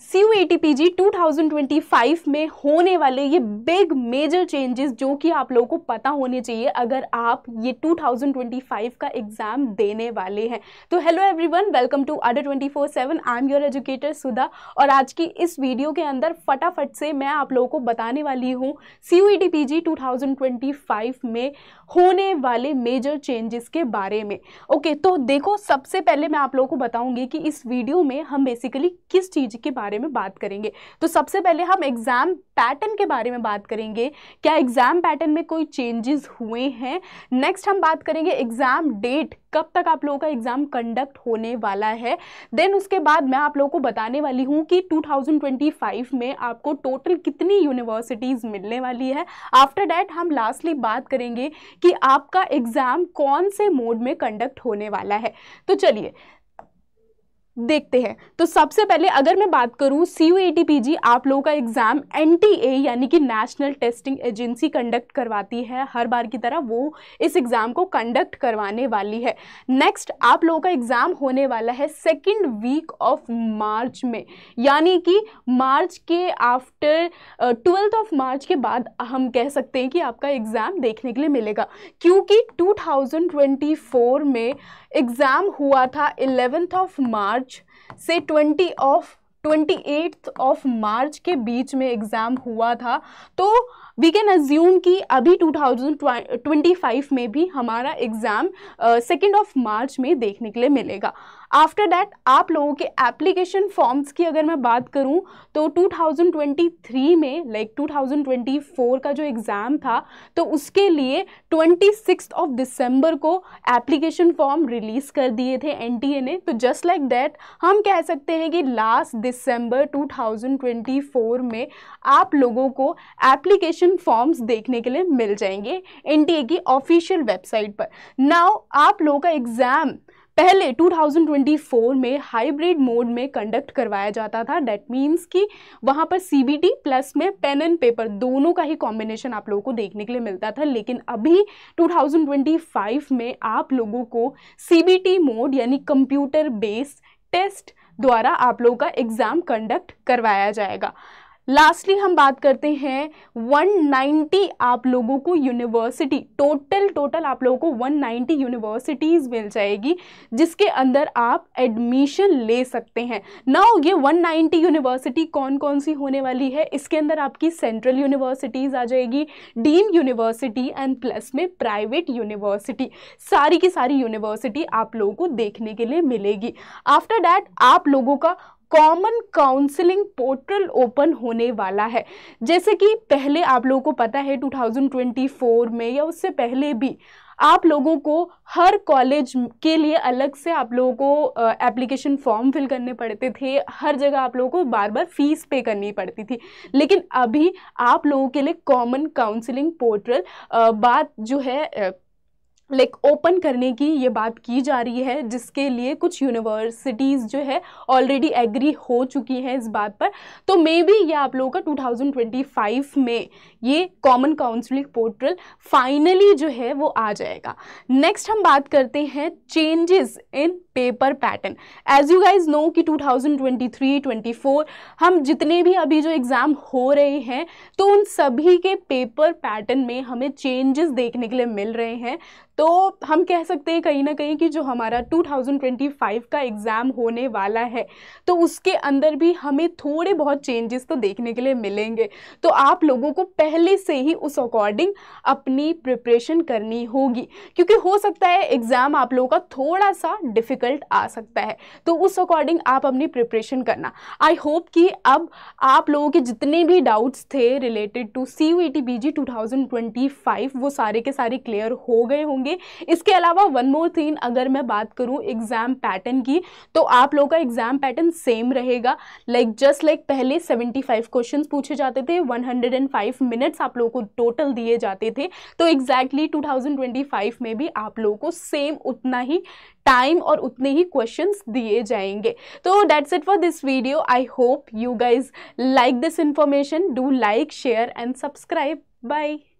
C U A T P G two thousand twenty five में होने वाले ये बिग मेजर चेंजेस जो कि आप लोगों को पता होने चाहिए अगर आप ये टू थाउजेंड ट्वेंटी फाइव का एग्ज़ाम देने वाले हैं तो hello everyone welcome to Adda twenty four seven I am your educator Sudha और आज की इस वीडियो के अंदर फटाफट से मैं आप लोगों को बताने वाली हूँ C U A T P G two thousand twenty five में होने वाले मेजर चेंजेस के बारे में ओके okay, तो देखो सबसे पहले मैं आप लोगों को बताऊँगी कि इस वीडियो में हम बेसिकली किस चीज़ के बारे बारे में बात करेंगे तो सबसे पहले हम एग्ज़ाम पैटर्न के बारे में बात करेंगे क्या एग्ज़ाम पैटर्न में कोई चेंजेस हुए हैं नेक्स्ट हम बात करेंगे एग्ज़ाम डेट कब तक आप लोगों का एग्ज़ाम कंडक्ट होने वाला है देन उसके बाद मैं आप लोगों को बताने वाली हूँ कि 2025 में आपको टोटल कितनी यूनिवर्सिटीज़ मिलने वाली है आफ्टर डैट हम लास्टली बात करेंगे कि आपका एग्ज़ाम कौन से मोड में कंडक्ट होने वाला है तो चलिए देखते हैं तो सबसे पहले अगर मैं बात करूं सी यू आप लोगों का एग्ज़ाम एन यानी कि नेशनल टेस्टिंग एजेंसी कंडक्ट करवाती है हर बार की तरह वो इस एग्ज़ाम को कंडक्ट करवाने वाली है नेक्स्ट आप लोगों का एग्ज़ाम होने वाला है सेकेंड वीक ऑफ मार्च में यानी कि मार्च के आफ्टर ट्वेल्थ ऑफ मार्च के बाद हम कह सकते हैं कि आपका एग्ज़ाम देखने के लिए मिलेगा क्योंकि टू में एग्ज़ाम हुआ था eleventh of March say 20 of twenty of March के बीच में एग्ज़ाम हुआ था तो वी कैन अज्यूम कि अभी 2025 में भी हमारा एग्ज़ाम सेकेंड ऑफ मार्च में देखने के लिए मिलेगा आफ्टर डैट आप लोगों के एप्लीकेशन फॉर्म्स की अगर मैं बात करूं तो 2023 में लाइक like 2024 का जो एग्ज़ाम था तो उसके लिए 26 ऑफ दिसंबर को एप्लीकेशन फॉर्म रिलीज़ कर दिए थे एनटीए ने तो जस्ट लाइक दैट हम कह सकते हैं कि लास्ट दिसंबर 2024 में आप लोगों को एप्लीकेशन फॉर्म्स देखने के लिए मिल जाएंगे एनटीए की ऑफिशियल वेबसाइट पर नाउ आप लोगों का एग्ज़ाम पहले 2024 में हाइब्रिड मोड में कंडक्ट करवाया जाता था डेट मीन्स कि वहां पर सी प्लस में पेन एंड पेपर दोनों का ही कॉम्बिनेशन आप लोगों को देखने के लिए मिलता था लेकिन अभी 2025 में आप लोगों को सी मोड यानी कंप्यूटर बेस्ड टेस्ट द्वारा आप लोगों का एग्ज़ाम कंडक्ट करवाया जाएगा लास्टली हम बात करते हैं 190 आप लोगों को यूनिवर्सिटी टोटल टोटल आप लोगों को 190 यूनिवर्सिटीज़ मिल जाएगी जिसके अंदर आप एडमिशन ले सकते हैं नाउ ये 190 यूनिवर्सिटी कौन कौन सी होने वाली है इसके अंदर आपकी सेंट्रल यूनिवर्सिटीज़ आ जाएगी डीम यूनिवर्सिटी एंड प्लस में प्राइवेट यूनिवर्सिटी सारी की सारी यूनिवर्सिटी आप लोगों को देखने के लिए मिलेगी आफ्टर डैट आप लोगों का कॉमन काउंसलिंग पोर्टल ओपन होने वाला है जैसे कि पहले आप लोगों को पता है 2024 में या उससे पहले भी आप लोगों को हर कॉलेज के लिए अलग से आप लोगों को एप्लीकेशन फॉर्म फिल करने पड़ते थे हर जगह आप लोगों को बार बार फीस पे करनी पड़ती थी लेकिन अभी आप लोगों के लिए कॉमन काउंसलिंग पोर्टल बात जो है लाइक ओपन करने की ये बात की जा रही है जिसके लिए कुछ यूनिवर्सिटीज़ जो है ऑलरेडी एग्री हो चुकी हैं इस बात पर तो मे बी ये आप लोगों का 2025 में ये कॉमन काउंसलिंग पोर्टल फाइनली जो है वो आ जाएगा नेक्स्ट हम बात करते हैं changes in paper pattern as you guys know कि 2023-24 हम जितने भी अभी जो एग्ज़ाम हो रहे हैं तो उन सभी के पेपर पैटर्न में हमें चेंजेस देखने के लिए मिल रहे हैं तो हम कह सकते हैं कहीं ना कहीं कि जो हमारा 2025 का एग्ज़ाम होने वाला है तो उसके अंदर भी हमें थोड़े बहुत चेंजेस तो देखने के लिए मिलेंगे तो आप लोगों को पहले से ही उस अकॉर्डिंग अपनी प्रिपरेशन करनी होगी क्योंकि हो सकता है एग्ज़ाम आप लोगों का थोड़ा सा डिफ़िकल्ट आ सकता है तो उस अकॉर्डिंग आप अपनी प्रिपरेशन करना आई होप कि अब आप लोगों के जितने भी डाउट्स थे related to C U T B G वो सारे के सारे क्लियर हो गए होंगे होंगे इसके अलावा वन मोर थिंग अगर मैं बात करूँ एग्ज़ाम पैटर्न की तो आप लोगों का एग्ज़ाम पैटर्न सेम रहेगा लाइक जस्ट लाइक पहले 75 क्वेश्चंस पूछे जाते थे 105 मिनट्स आप लोगों को टोटल दिए जाते थे तो एग्जैक्टली exactly 2025 में भी आप लोगों को सेम उतना ही टाइम और उतने ही क्वेश्चंस दिए जाएंगे तो that's it for this video I hope you guys like this information do like share and subscribe by